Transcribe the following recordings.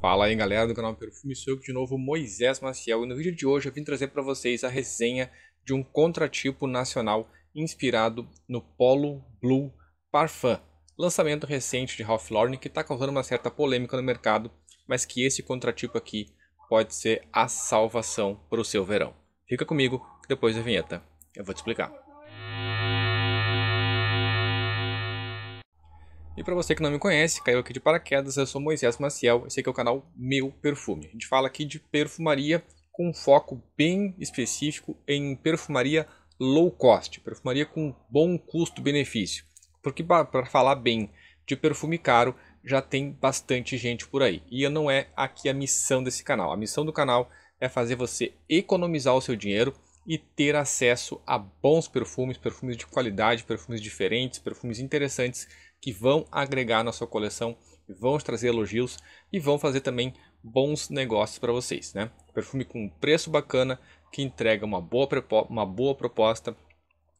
Fala aí galera do canal Perfume, sou eu de novo Moisés Maciel e no vídeo de hoje eu vim trazer para vocês a resenha de um contratipo nacional inspirado no Polo Blue Parfum, lançamento recente de Ralph Lauren que está causando uma certa polêmica no mercado, mas que esse contratipo aqui pode ser a salvação para o seu verão. Fica comigo, depois da vinheta eu vou te explicar. E para você que não me conhece, caiu aqui de paraquedas, eu sou Moisés Maciel, esse aqui é o canal Meu Perfume. A gente fala aqui de perfumaria com um foco bem específico em perfumaria low cost, perfumaria com bom custo-benefício. Porque para falar bem de perfume caro, já tem bastante gente por aí. E não é aqui a missão desse canal. A missão do canal é fazer você economizar o seu dinheiro e ter acesso a bons perfumes, perfumes de qualidade, perfumes diferentes, perfumes interessantes que vão agregar na sua coleção, vão trazer elogios e vão fazer também bons negócios para vocês, né? Perfume com preço bacana que entrega uma boa, uma boa proposta,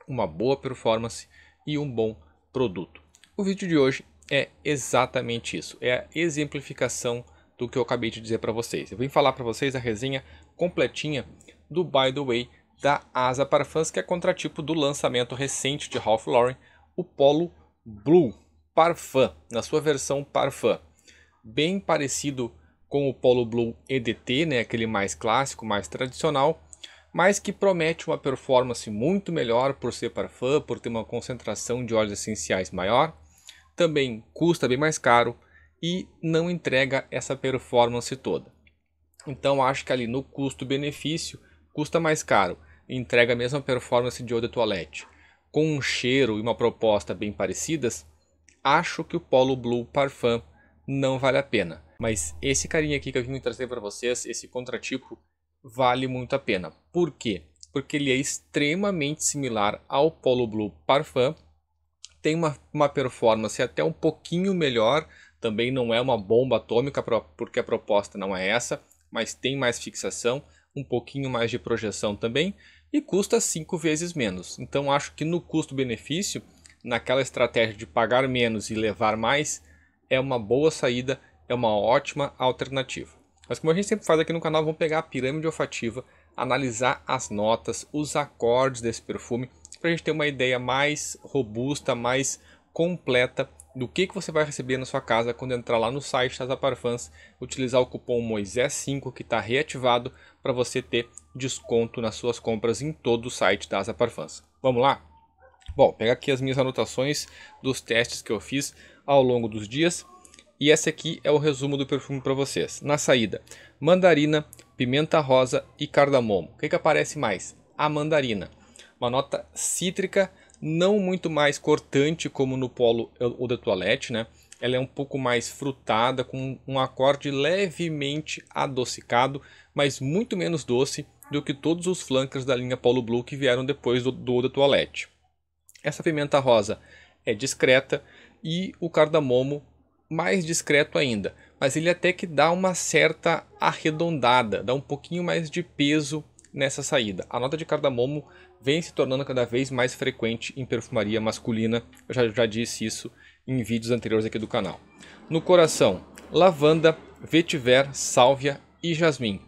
uma boa performance e um bom produto. O vídeo de hoje é exatamente isso, é a exemplificação do que eu acabei de dizer para vocês. Eu vim falar para vocês a resenha completinha do By The Way da asa para fãs, que é contratipo do lançamento recente de Ralph Lauren, o Polo Blue Parfum, na sua versão Parfum. Bem parecido com o Polo Blue EDT, né, aquele mais clássico, mais tradicional, mas que promete uma performance muito melhor por ser parfum, por ter uma concentração de óleos essenciais maior, também custa bem mais caro e não entrega essa performance toda. Então acho que ali no custo-benefício custa mais caro entrega a mesma performance de Eau de Toilette com um cheiro e uma proposta bem parecidas, acho que o Polo Blue Parfum não vale a pena. Mas esse carinha aqui que eu vim trazer para vocês, esse contratipo, vale muito a pena. Por quê? Porque ele é extremamente similar ao Polo Blue Parfum, tem uma, uma performance até um pouquinho melhor, também não é uma bomba atômica, porque a proposta não é essa, mas tem mais fixação, um pouquinho mais de projeção também, e custa cinco vezes menos. Então acho que no custo-benefício, naquela estratégia de pagar menos e levar mais, é uma boa saída, é uma ótima alternativa. Mas como a gente sempre faz aqui no canal, vamos pegar a pirâmide olfativa, analisar as notas, os acordes desse perfume, para a gente ter uma ideia mais robusta, mais completa do que, que você vai receber na sua casa quando entrar lá no site das Aparfans, utilizar o cupom Moisés5 que está reativado para você ter desconto nas suas compras em todo o site da Asa Parfums. Vamos lá? Bom, pega aqui as minhas anotações dos testes que eu fiz ao longo dos dias. E esse aqui é o resumo do perfume para vocês. Na saída, mandarina, pimenta rosa e cardamomo. O que, que aparece mais? A mandarina. Uma nota cítrica, não muito mais cortante como no polo ou de toilette, né? Ela é um pouco mais frutada, com um acorde levemente adocicado, mas muito menos doce do que todos os flankers da linha Paulo Blue que vieram depois do, do Eau de Toilette. Essa pimenta rosa é discreta e o cardamomo mais discreto ainda, mas ele até que dá uma certa arredondada, dá um pouquinho mais de peso nessa saída. A nota de cardamomo vem se tornando cada vez mais frequente em perfumaria masculina, eu já, já disse isso em vídeos anteriores aqui do canal. No coração, lavanda, vetiver, sálvia e jasmim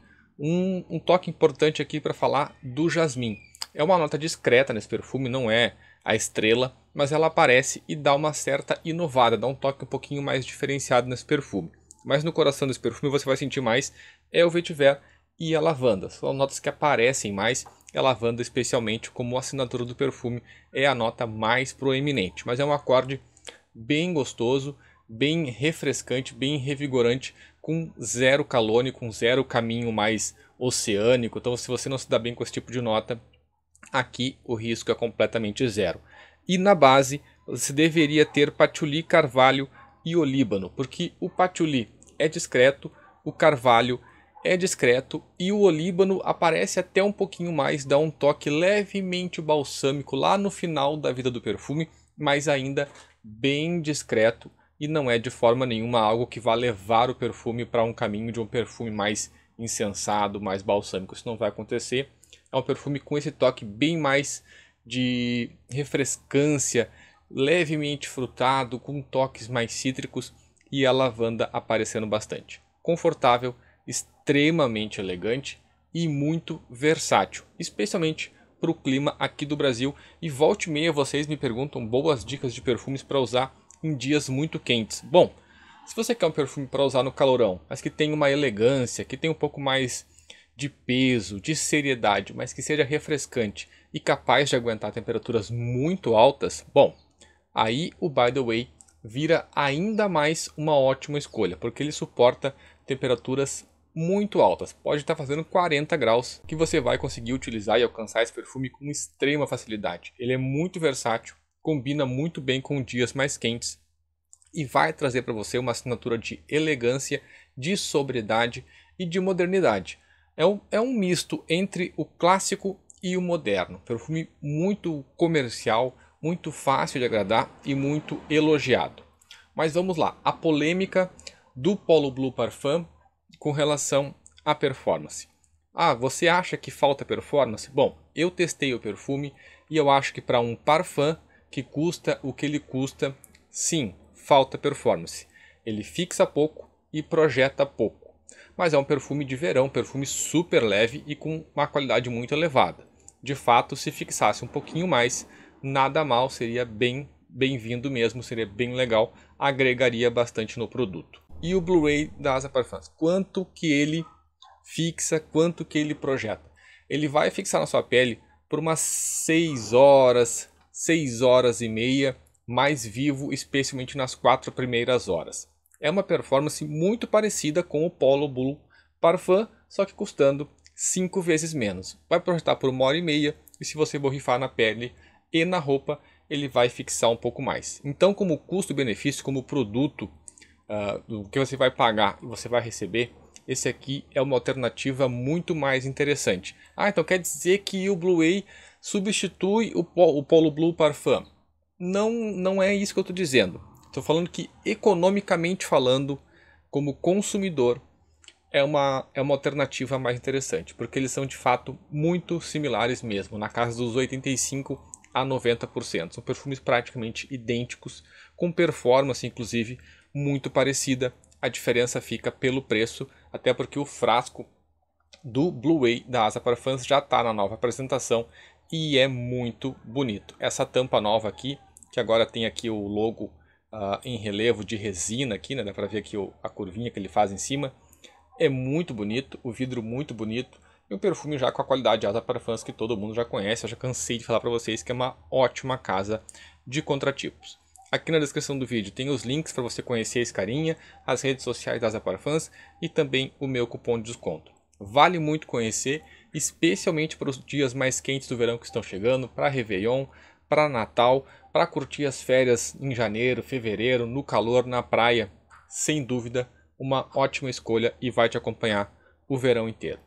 um, um toque importante aqui para falar do jasmim. É uma nota discreta nesse perfume, não é a estrela, mas ela aparece e dá uma certa inovada, dá um toque um pouquinho mais diferenciado nesse perfume. Mas no coração desse perfume você vai sentir mais é o vetiver e a lavanda. São notas que aparecem mais, e a lavanda especialmente como assinatura do perfume é a nota mais proeminente, mas é um acorde bem gostoso, bem refrescante, bem revigorante com zero calone, com zero caminho mais oceânico. Então, se você não se dá bem com esse tipo de nota, aqui o risco é completamente zero. E na base, você deveria ter patchouli, carvalho e olíbano, porque o patchouli é discreto, o carvalho é discreto e o olíbano aparece até um pouquinho mais, dá um toque levemente balsâmico lá no final da vida do perfume, mas ainda bem discreto e não é de forma nenhuma algo que vá levar o perfume para um caminho de um perfume mais incensado, mais balsâmico. Isso não vai acontecer. É um perfume com esse toque bem mais de refrescância, levemente frutado, com toques mais cítricos e a lavanda aparecendo bastante. Confortável, extremamente elegante e muito versátil, especialmente para o clima aqui do Brasil. E volte e meia vocês me perguntam boas dicas de perfumes para usar em dias muito quentes. Bom, se você quer um perfume para usar no calorão, mas que tenha uma elegância, que tenha um pouco mais de peso, de seriedade, mas que seja refrescante e capaz de aguentar temperaturas muito altas, bom, aí o By the Way vira ainda mais uma ótima escolha, porque ele suporta temperaturas muito altas. Pode estar fazendo 40 graus que você vai conseguir utilizar e alcançar esse perfume com extrema facilidade. Ele é muito versátil combina muito bem com dias mais quentes e vai trazer para você uma assinatura de elegância, de sobriedade e de modernidade. É um, é um misto entre o clássico e o moderno. Perfume muito comercial, muito fácil de agradar e muito elogiado. Mas vamos lá, a polêmica do Polo Blue Parfum com relação à performance. Ah, você acha que falta performance? Bom, eu testei o perfume e eu acho que para um parfum que custa o que ele custa, sim, falta performance. Ele fixa pouco e projeta pouco. Mas é um perfume de verão, perfume super leve e com uma qualidade muito elevada. De fato, se fixasse um pouquinho mais, nada mal, seria bem bem-vindo mesmo, seria bem legal, agregaria bastante no produto. E o Blu-ray da Asa Parfums, quanto que ele fixa, quanto que ele projeta? Ele vai fixar na sua pele por umas 6 horas, 6 horas e meia, mais vivo, especialmente nas quatro primeiras horas. É uma performance muito parecida com o Polo Bull Parfum, só que custando 5 vezes menos. Vai projetar por uma hora e meia e se você borrifar na pele e na roupa, ele vai fixar um pouco mais. Então, como custo-benefício, como produto uh, do que você vai pagar e você vai receber, esse aqui é uma alternativa muito mais interessante. Ah, então quer dizer que o Blu-ray substitui o, o Polo Blue Parfum. Não, não é isso que eu estou dizendo. Estou falando que, economicamente falando, como consumidor, é uma, é uma alternativa mais interessante, porque eles são de fato muito similares mesmo, na casa dos 85% a 90%. São perfumes praticamente idênticos, com performance, inclusive, muito parecida. A diferença fica pelo preço, até porque o frasco do Blue Way da Asa para Fãs já está na nova apresentação e é muito bonito. Essa tampa nova aqui, que agora tem aqui o logo uh, em relevo de resina aqui, né? dá para ver aqui o, a curvinha que ele faz em cima, é muito bonito, o vidro muito bonito e o perfume já com a qualidade alta para fãs que todo mundo já conhece. Eu já cansei de falar para vocês que é uma ótima casa de contratipos. Aqui na descrição do vídeo tem os links para você conhecer a escarinha as redes sociais das Aparafans e também o meu cupom de desconto. Vale muito conhecer especialmente para os dias mais quentes do verão que estão chegando, para Réveillon, para Natal, para curtir as férias em janeiro, fevereiro, no calor, na praia. Sem dúvida, uma ótima escolha e vai te acompanhar o verão inteiro.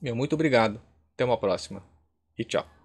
Meu muito obrigado, até uma próxima e tchau.